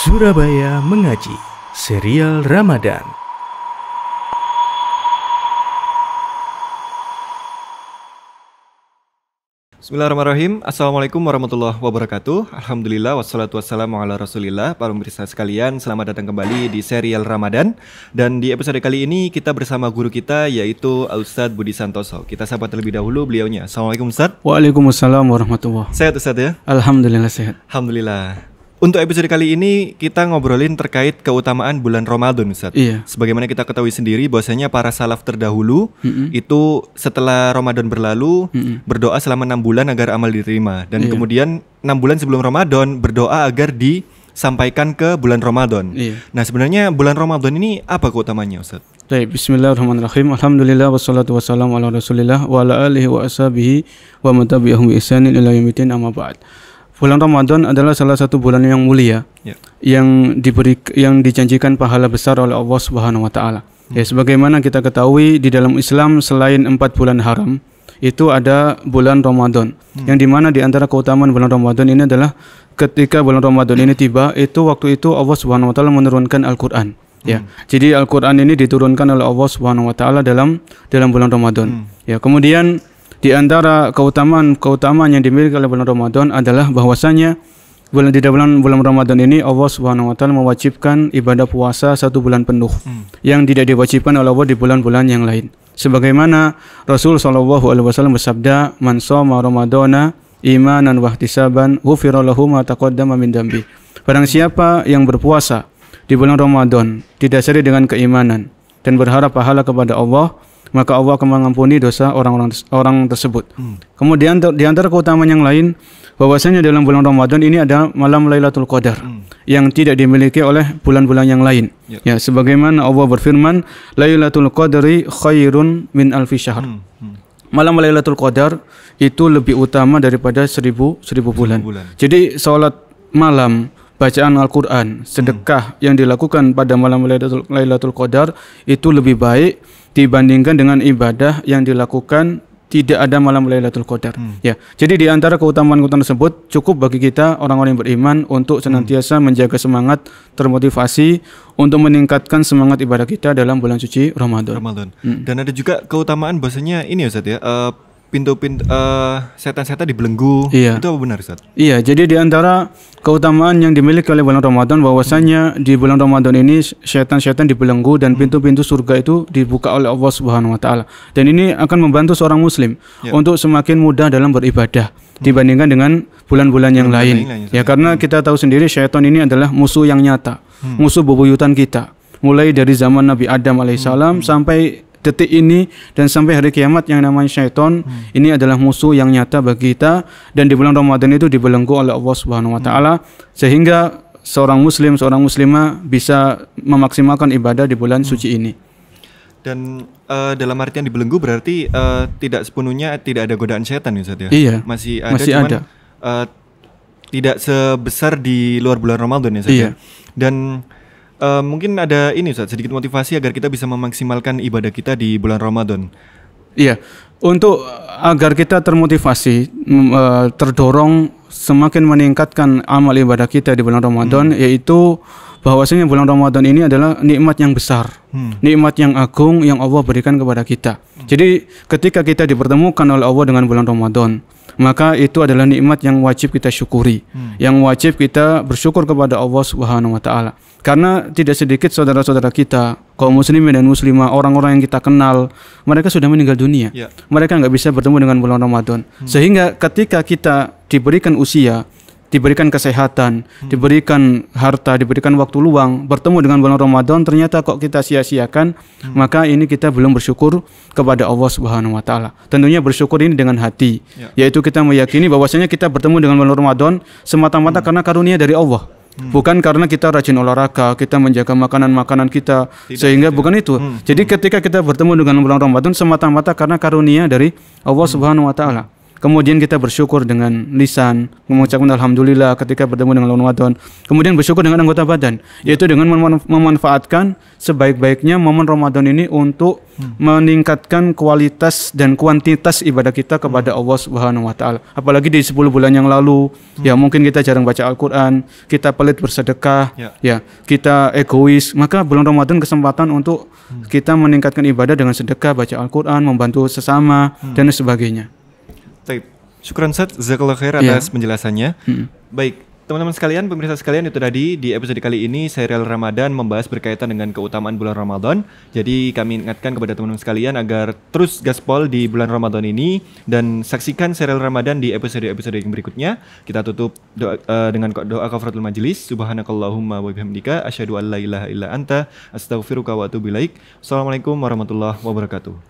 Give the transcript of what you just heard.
Surabaya Mengaji Serial Ramadan Bismillahirrahmanirrahim Assalamualaikum warahmatullahi wabarakatuh Alhamdulillah wassalatu wassalamu ala rasulillah Para pemirsa sekalian selamat datang kembali di serial Ramadan Dan di episode kali ini kita bersama guru kita yaitu Ustadz Budi Santoso Kita sapa terlebih dahulu beliaunya Assalamualaikum Ustadz Waalaikumsalam warahmatullahi Sehat Ustadz ya Alhamdulillah sehat Alhamdulillah untuk episode kali ini kita ngobrolin terkait keutamaan bulan Ramadan Ustaz. Iya. Sebagaimana kita ketahui sendiri bahwasanya para salaf terdahulu mm-hmm. itu setelah Ramadan berlalu mm-hmm. berdoa selama 6 bulan agar amal diterima dan iya. kemudian 6 bulan sebelum Ramadan berdoa agar disampaikan ke bulan Ramadan. Iya. Nah, sebenarnya bulan Ramadan ini apa keutamanya Ustaz? Baik, bismillahirrahmanirrahim. Alhamdulillah wassalatu wassalamu ala Rasulillah wa ala alihi wa ashabihi wa man tabi'ahum bi ihsanin ila yaumil amma ba'd bulan Ramadan adalah salah satu bulan yang mulia yeah. yang diberi yang dijanjikan pahala besar oleh Allah Subhanahu wa taala. Hmm. Ya sebagaimana kita ketahui di dalam Islam selain empat bulan haram itu ada bulan Ramadan. Hmm. Yang dimana di antara keutamaan bulan Ramadan ini adalah ketika bulan Ramadan ini tiba itu waktu itu Allah Subhanahu wa taala menurunkan Al-Qur'an. Ya. Hmm. Jadi Al-Qur'an ini diturunkan oleh Allah Subhanahu wa taala dalam dalam bulan Ramadan. Hmm. Ya, kemudian di antara keutamaan-keutamaan yang dimiliki oleh bulan Ramadan adalah bahwasanya bulan di dalam bulan Ramadan ini Allah Subhanahu wa taala mewajibkan ibadah puasa satu bulan penuh hmm. yang tidak diwajibkan oleh Allah di bulan-bulan yang lain. Sebagaimana Rasul sallallahu alaihi wasallam bersabda, "Man shoma Ramadana imanan wa ihtisaban, ghufira lahu ma taqaddama min dambi." Barang siapa yang berpuasa di bulan Ramadan tidak seri dengan keimanan dan berharap pahala kepada Allah, maka Allah akan mengampuni dosa orang-orang orang tersebut. Hmm. Kemudian di antara keutamaan yang lain bahwasanya dalam bulan Ramadan ini ada malam Lailatul Qadar hmm. yang tidak dimiliki oleh bulan-bulan yang lain. Ya. ya, sebagaimana Allah berfirman, Lailatul Qadri khairun min alfi syahr. Hmm. Hmm. Malam Lailatul Qadar itu lebih utama daripada seribu seribu bulan. Seribu bulan. Jadi salat malam bacaan Al-Quran, hmm. sedekah hmm. yang dilakukan pada malam Lailatul, Lailatul Qadar itu lebih baik dibandingkan dengan ibadah yang dilakukan tidak ada malam Lailatul Qadar. Hmm. Ya. Jadi di antara keutamaan-keutamaan tersebut cukup bagi kita orang-orang yang beriman untuk hmm. senantiasa hmm. menjaga semangat, termotivasi untuk meningkatkan semangat ibadah kita dalam bulan suci Ramadan. Ramadan. Hmm. Dan ada juga keutamaan bahasanya ini ya Ustaz ya, uh, pintu-pintu uh, setan-setan dibelenggu. Iya. Itu apa benar Ustaz? Iya, jadi di antara keutamaan yang dimiliki oleh bulan Ramadan bahwasanya di bulan Ramadan ini setan-setan dibelenggu dan hmm. pintu-pintu surga itu dibuka oleh Allah Subhanahu wa taala. Dan ini akan membantu seorang muslim yeah. untuk semakin mudah dalam beribadah hmm. dibandingkan dengan bulan-bulan yang lain. lain. Ya, karena hmm. kita tahu sendiri setan ini adalah musuh yang nyata, hmm. musuh bebuyutan kita. Mulai dari zaman Nabi Adam alaihissalam hmm. sampai detik ini dan sampai hari kiamat yang namanya syaitan hmm. ini adalah musuh yang nyata bagi kita dan di bulan Ramadan itu dibelenggu oleh Allah Subhanahu wa hmm. taala hmm. sehingga seorang muslim seorang muslimah bisa memaksimalkan ibadah di bulan hmm. suci ini. Dan uh, dalam artian dibelenggu berarti uh, tidak sepenuhnya tidak ada godaan setan ya Ustaz ya. Iya. Masih ada masih cuman ada. Uh, tidak sebesar di luar bulan Ramadan ya Ustaz. Ya? Iya. Dan uh, mungkin ada ini Ustaz, sedikit motivasi agar kita bisa memaksimalkan ibadah kita di bulan Ramadan. Iya, untuk eh, agar kita termotivasi, uh, terdorong semakin meningkatkan amal ibadah kita di bulan Ramadan, hmm. yaitu bahwasanya bulan Ramadan ini adalah nikmat yang besar, hmm. nikmat yang agung yang Allah berikan kepada kita. Jadi ketika kita dipertemukan oleh Allah dengan bulan Ramadan, maka itu adalah nikmat yang wajib kita syukuri, hmm. yang wajib kita bersyukur kepada Allah Subhanahu wa taala. Karena tidak sedikit saudara-saudara kita, kaum muslimin dan muslimah, orang-orang yang kita kenal, mereka sudah meninggal dunia. Yeah. Mereka nggak bisa bertemu dengan bulan Ramadan. Hmm. Sehingga ketika kita diberikan usia, diberikan kesehatan, hmm. diberikan harta, diberikan waktu luang, bertemu dengan bulan Ramadan ternyata kok kita sia-siakan, hmm. maka ini kita belum bersyukur kepada Allah Subhanahu wa taala. Tentunya bersyukur ini dengan hati, ya. yaitu kita meyakini bahwasanya kita bertemu dengan bulan Ramadan semata-mata hmm. karena karunia dari Allah. Hmm. Bukan karena kita rajin olahraga, kita menjaga makanan-makanan kita, Tidak, sehingga itu. bukan itu. Hmm. Jadi hmm. ketika kita bertemu dengan bulan Ramadan semata-mata karena karunia dari Allah hmm. Subhanahu wa taala. Kemudian kita bersyukur dengan lisan, mengucapkan alhamdulillah ketika bertemu dengan lawan wadon. Kemudian bersyukur dengan anggota badan, ya. yaitu dengan memanfaatkan sebaik-baiknya momen Ramadan ini untuk hmm. meningkatkan kualitas dan kuantitas ibadah kita kepada hmm. Allah Subhanahu wa taala. Apalagi di 10 bulan yang lalu, hmm. ya mungkin kita jarang baca Al-Qur'an, kita pelit bersedekah, ya, ya kita egois, maka bulan Ramadan kesempatan untuk kita meningkatkan ibadah dengan sedekah, baca Al-Qur'an, membantu sesama dan sebagainya. Taip. Syukuran Seth Zekullah Khair iya. atas yeah. penjelasannya. Hmm. Baik, teman-teman sekalian, pemirsa sekalian itu tadi di episode kali ini serial Ramadan membahas berkaitan dengan keutamaan bulan Ramadan. Jadi kami ingatkan kepada teman-teman sekalian agar terus gaspol di bulan Ramadan ini dan saksikan serial Ramadan di episode-episode yang berikutnya. Kita tutup doa, uh, dengan doa kafaratul majlis Subhanakallahumma wa bihamdika asyhadu an la ilaha illa anta astaghfiruka wa atubu ilaik. Assalamualaikum warahmatullahi wabarakatuh.